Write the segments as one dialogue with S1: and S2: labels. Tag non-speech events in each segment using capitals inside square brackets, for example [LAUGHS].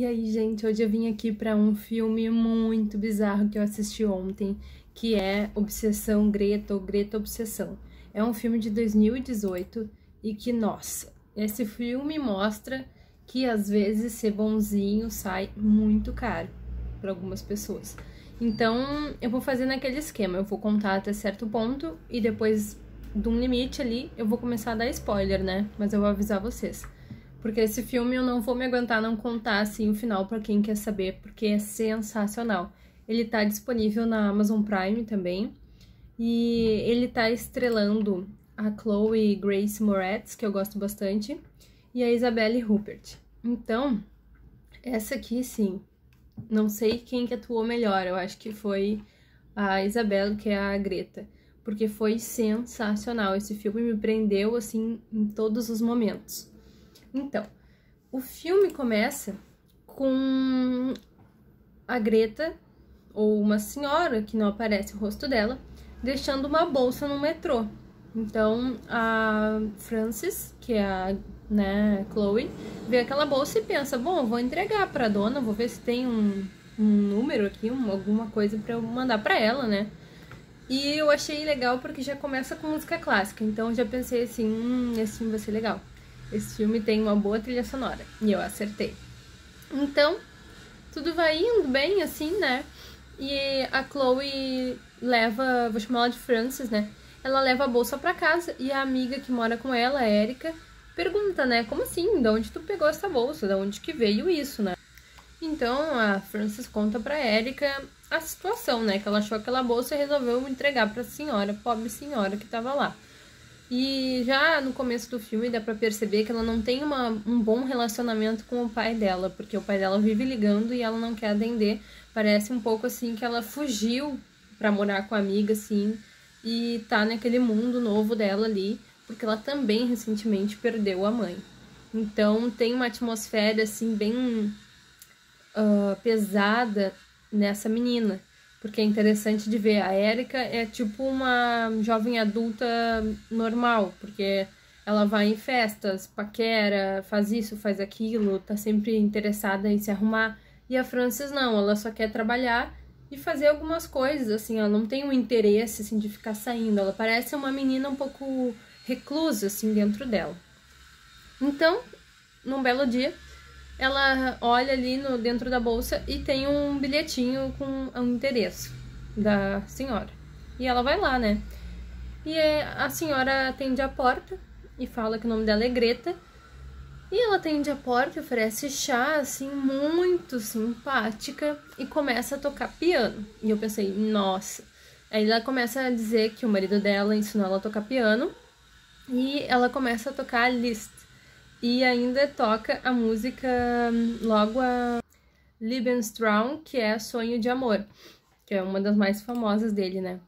S1: E aí, gente, hoje eu vim aqui para um filme muito bizarro que eu assisti ontem, que é Obsessão Greta ou Greta Obsessão. É um filme de 2018 e que, nossa, esse filme mostra que às vezes ser bonzinho sai muito caro para algumas pessoas. Então, eu vou fazer naquele esquema, eu vou contar até certo ponto e depois de um limite ali, eu vou começar a dar spoiler, né? Mas eu vou avisar vocês. Porque esse filme eu não vou me aguentar não contar assim o final para quem quer saber, porque é sensacional. Ele tá disponível na Amazon Prime também. E ele tá estrelando a Chloe Grace Moretz, que eu gosto bastante, e a Isabelle Rupert. Então, essa aqui sim, não sei quem que atuou melhor, eu acho que foi a Isabelle, que é a Greta, porque foi sensacional. Esse filme me prendeu assim em todos os momentos. Então, o filme começa com a Greta, ou uma senhora, que não aparece o rosto dela, deixando uma bolsa no metrô. Então, a Frances, que é a né, Chloe, vê aquela bolsa e pensa, bom, vou entregar para a dona, vou ver se tem um, um número aqui, um, alguma coisa para eu mandar para ela, né? E eu achei legal porque já começa com música clássica, então já pensei assim, hum, esse filme vai ser legal. Esse filme tem uma boa trilha sonora. E eu acertei. Então, tudo vai indo bem, assim, né? E a Chloe leva, vou chamar ela de Frances, né? Ela leva a bolsa para casa e a amiga que mora com ela, a Erika, pergunta, né? Como assim? De onde tu pegou essa bolsa? De onde que veio isso, né? Então a Frances conta pra Erika a situação, né? Que ela achou aquela bolsa e resolveu entregar pra senhora, pobre senhora que tava lá. E já no começo do filme dá para perceber que ela não tem uma, um bom relacionamento com o pai dela, porque o pai dela vive ligando e ela não quer atender. Parece um pouco assim que ela fugiu para morar com a amiga, assim, e tá naquele mundo novo dela ali, porque ela também recentemente perdeu a mãe. Então tem uma atmosfera assim bem uh, pesada nessa menina porque é interessante de ver. A Érica é tipo uma jovem adulta normal, porque ela vai em festas, paquera, faz isso, faz aquilo, tá sempre interessada em se arrumar. E a Frances não, ela só quer trabalhar e fazer algumas coisas, assim, ela não tem um interesse assim de ficar saindo. Ela parece uma menina um pouco reclusa assim dentro dela. Então, num belo dia, ela olha ali no dentro da bolsa e tem um bilhetinho com o um endereço da senhora. E ela vai lá, né? E é, a senhora atende a porta e fala que o nome dela é Greta. E ela atende a porta e oferece chá, assim, muito simpática e começa a tocar piano. E eu pensei, nossa. Aí ela começa a dizer que o marido dela ensinou ela a tocar piano e ela começa a tocar Liszt. E ainda toca a música hum, logo a Liebenstraum, que é Sonho de Amor, que é uma das mais famosas dele, né?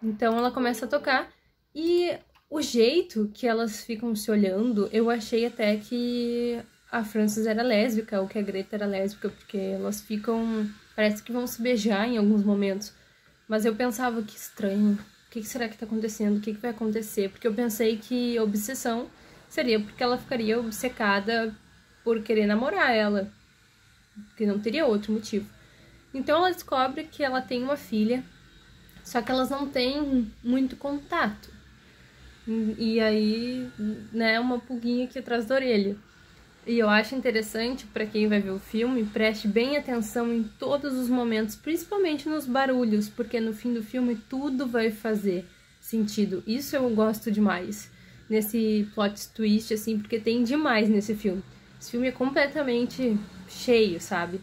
S1: Então ela começa a tocar e o jeito que elas ficam se olhando, eu achei até que a Frances era lésbica, ou que a Greta era lésbica, porque elas ficam. Parece que vão se beijar em alguns momentos. Mas eu pensava que estranho. O que será que tá acontecendo? O que vai acontecer? Porque eu pensei que obsessão seria porque ela ficaria obcecada por querer namorar ela, que não teria outro motivo. Então ela descobre que ela tem uma filha, só que elas não têm muito contato. E aí, né, é uma pulguinha aqui atrás da orelha. E eu acho interessante para quem vai ver o filme, preste bem atenção em todos os momentos, principalmente nos barulhos, porque no fim do filme tudo vai fazer sentido. Isso eu gosto demais nesse plot twist, assim, porque tem demais nesse filme. Esse filme é completamente cheio, sabe?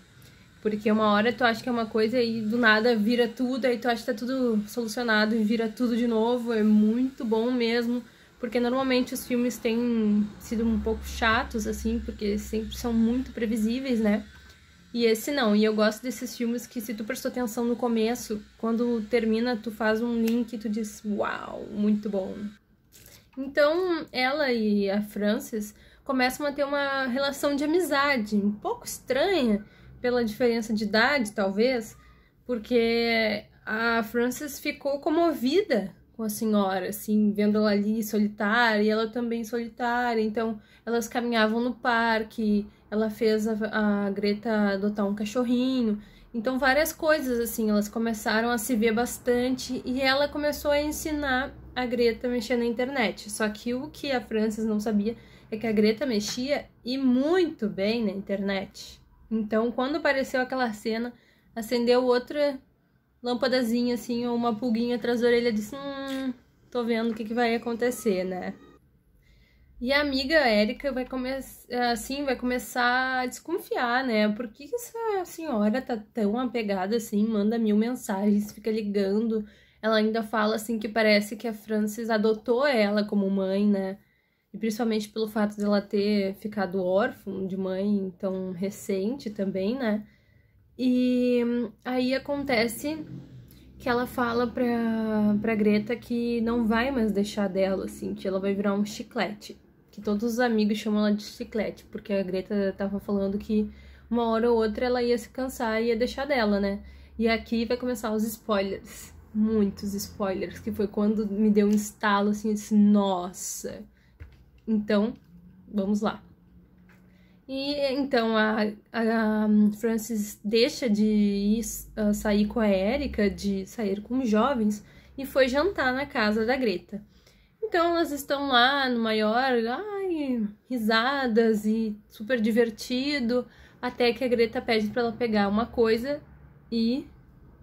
S1: Porque uma hora tu acha que é uma coisa e do nada vira tudo, aí tu acha que tá tudo solucionado e vira tudo de novo. É muito bom mesmo. Porque normalmente os filmes têm sido um pouco chatos, assim, porque sempre são muito previsíveis, né? E esse não. E eu gosto desses filmes que, se tu prestou atenção no começo, quando termina, tu faz um link e tu diz: Uau, muito bom. Então, ela e a Frances começam a ter uma relação de amizade, um pouco estranha, pela diferença de idade, talvez, porque a Frances ficou comovida com a senhora, assim, vendo ela ali solitária e ela também solitária. Então, elas caminhavam no parque, ela fez a, a Greta adotar um cachorrinho. Então, várias coisas, assim, elas começaram a se ver bastante e ela começou a ensinar a Greta mexia na internet. Só que o que a Frances não sabia é que a Greta mexia e muito bem na internet. Então, quando apareceu aquela cena, acendeu outra lâmpadazinha, assim, ou uma pulguinha atrás da orelha, disse: Hum, tô vendo o que, que vai acontecer, né? E a amiga Érica vai começar, assim, vai começar a desconfiar, né? Por que essa senhora tá tão apegada assim, manda mil mensagens, fica ligando, ela ainda fala assim que parece que a Frances adotou ela como mãe, né? E principalmente pelo fato dela de ter ficado órfã de mãe tão recente também, né? E hum, aí acontece que ela fala pra, pra Greta que não vai mais deixar dela, assim, que ela vai virar um chiclete. Que todos os amigos chamam ela de chiclete, porque a Greta tava falando que uma hora ou outra ela ia se cansar e ia deixar dela, né? E aqui vai começar os spoilers muitos spoilers, que foi quando me deu um estalo assim, esse nossa. Então, vamos lá. E então a, a Frances deixa de ir, uh, sair com a Erika, de sair com os jovens, e foi jantar na casa da Greta. Então elas estão lá no maior, ai, risadas e super divertido, até que a Greta pede para ela pegar uma coisa e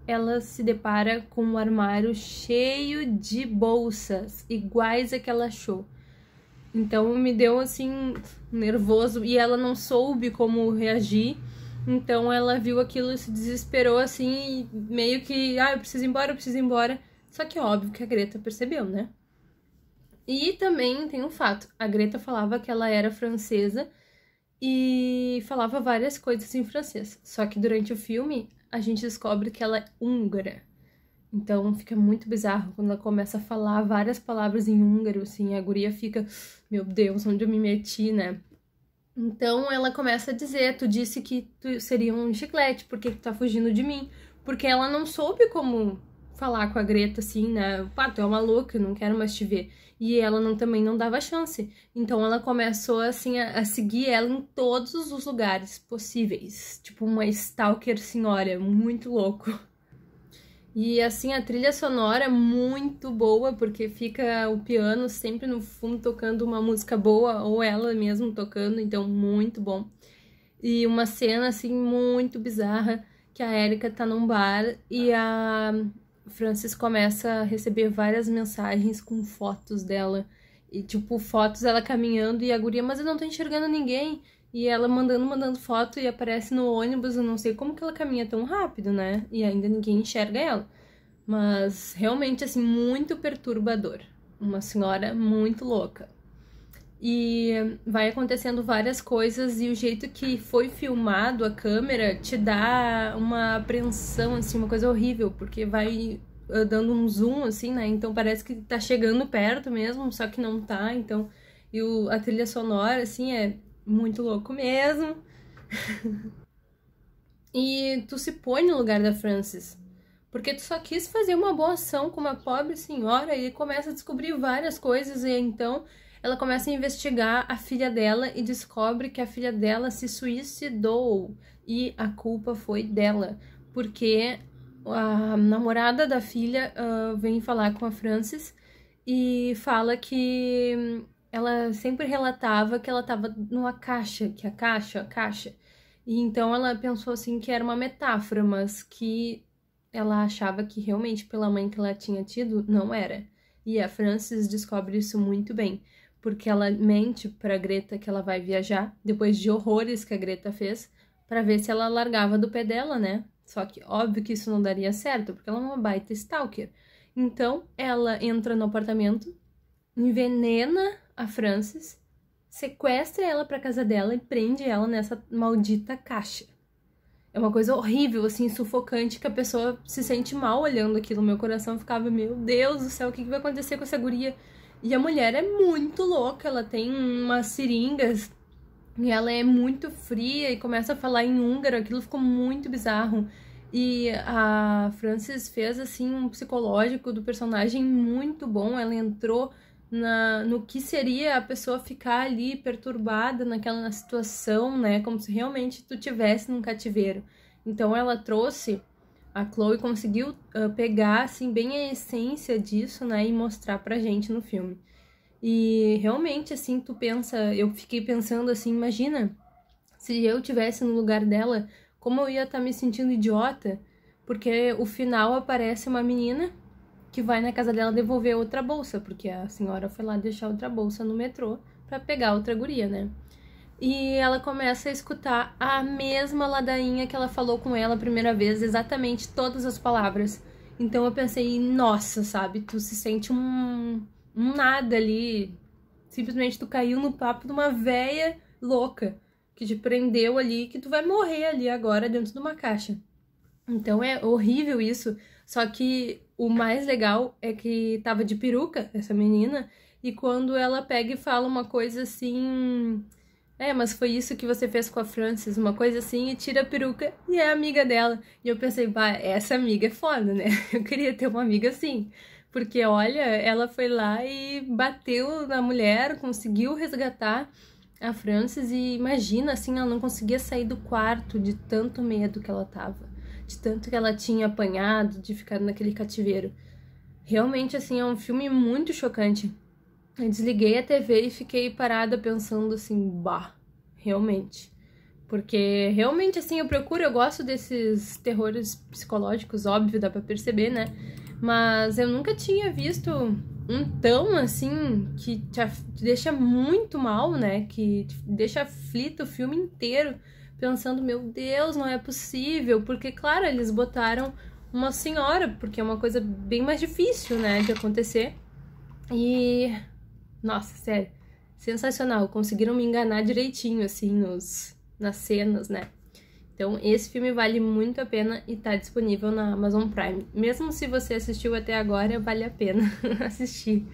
S1: ela se depara com um armário cheio de bolsas iguais a que ela achou. Então me deu assim nervoso e ela não soube como reagir. Então ela viu aquilo, e se desesperou assim e meio que, ah, eu preciso ir embora, eu preciso ir embora. Só que é óbvio que a Greta percebeu, né? E também tem um fato, a Greta falava que ela era francesa e falava várias coisas em francês. Só que durante o filme, a gente descobre que ela é húngara. Então fica muito bizarro quando ela começa a falar várias palavras em húngaro, assim, a guria fica, meu Deus, onde eu me meti, né? Então ela começa a dizer, tu disse que tu seria um chiclete, por que tu tá fugindo de mim? Porque ela não soube como falar com a Greta assim, né? Pá, tu é uma louca, não quero mais te ver. E ela não, também não dava chance. Então ela começou assim a, a, seguir ela em todos os lugares possíveis. Tipo uma stalker senhora, muito louco. E assim, a trilha sonora é muito boa, porque fica o piano sempre no fundo tocando uma música boa, ou ela mesmo tocando, então muito bom. E uma cena assim muito bizarra que a Erika tá num bar e a Francis começa a receber várias mensagens com fotos dela. E, tipo, fotos ela caminhando e a guria, mas eu não tô enxergando ninguém. E ela mandando, mandando foto e aparece no ônibus. Eu não sei como que ela caminha tão rápido, né? E ainda ninguém enxerga ela. Mas realmente, assim, muito perturbador. Uma senhora muito louca e vai acontecendo várias coisas e o jeito que foi filmado a câmera te dá uma apreensão assim, uma coisa horrível, porque vai ah, dando um zoom assim, né? Então parece que tá chegando perto mesmo, só que não tá, então e o, a trilha sonora assim é muito louco mesmo. [LAUGHS] e tu se põe no lugar da Frances, porque tu só quis fazer uma boa ação com uma pobre senhora e começa a descobrir várias coisas e então ela começa a investigar a filha dela e descobre que a filha dela se suicidou e a culpa foi dela, porque a namorada da filha uh, vem falar com a Frances e fala que hum, ela sempre relatava que ela estava numa caixa, que a caixa, a caixa. E então ela pensou assim que era uma metáfora, mas que ela achava que realmente pela mãe que ela tinha tido não era. E a Frances descobre isso muito bem porque ela mente para Greta que ela vai viajar depois de horrores que a Greta fez para ver se ela largava do pé dela, né? Só que óbvio que isso não daria certo, porque ela é uma baita stalker. Então, ela entra no apartamento, envenena a Frances, sequestra ela para casa dela e prende ela nessa maldita caixa. É uma coisa horrível, assim, sufocante, que a pessoa se sente mal olhando aquilo. Meu coração ficava, meu Deus do céu, o que vai acontecer com essa guria? E a mulher é muito louca, ela tem umas seringas e ela é muito fria e começa a falar em húngaro, aquilo ficou muito bizarro. E a Frances fez assim um psicológico do personagem muito bom, ela entrou na, no que seria a pessoa ficar ali perturbada naquela situação, né, como se realmente tu tivesse num cativeiro. Então ela trouxe a Chloe conseguiu uh, pegar assim bem a essência disso, né, e mostrar pra gente no filme. E realmente assim, tu pensa, eu fiquei pensando assim, imagina se eu tivesse no lugar dela, como eu ia estar tá me sentindo idiota, porque o final aparece uma menina que vai na casa dela devolver outra bolsa, porque a senhora foi lá deixar outra bolsa no metrô para pegar outra guria, né? e ela começa a escutar a mesma ladainha que ela falou com ela a primeira vez, exatamente todas as palavras. Então eu pensei, nossa, sabe? Tu se sente um, um nada ali. Simplesmente tu caiu no papo de uma véia louca que te prendeu ali, que tu vai morrer ali agora dentro de uma caixa. Então é horrível isso. Só que o mais legal é que tava de peruca essa menina e quando ela pega e fala uma coisa assim é, mas foi isso que você fez com a Frances, uma coisa assim, e tira a peruca e é amiga dela. E eu pensei, bah, essa amiga é foda, né? [LAUGHS] Eu queria ter uma amiga assim. Porque olha, ela foi lá e bateu na mulher, conseguiu resgatar a Frances e imagina assim, ela não conseguia sair do quarto de tanto medo que ela tava, de tanto que ela tinha apanhado, de ficar naquele cativeiro. Realmente assim é um filme muito chocante. Eu desliguei a TV e fiquei parada pensando assim, bah, realmente. Porque realmente, assim, eu procuro, eu gosto desses terrores psicológicos, óbvio, dá pra perceber, né? Mas eu nunca tinha visto um tão, assim, que te, deixa muito mal, né? Que te deixa aflito o filme inteiro, pensando, meu Deus, não é possível. Porque, claro, eles botaram uma senhora, porque é uma coisa bem mais difícil, né, de acontecer. E nossa, sério. Sensacional. Conseguiram me enganar direitinho, assim, nos, nas cenas, né? Então, esse filme vale muito a pena e tá disponível na Amazon Prime. Mesmo se você assistiu até agora, vale a pena [LAUGHS] assistir.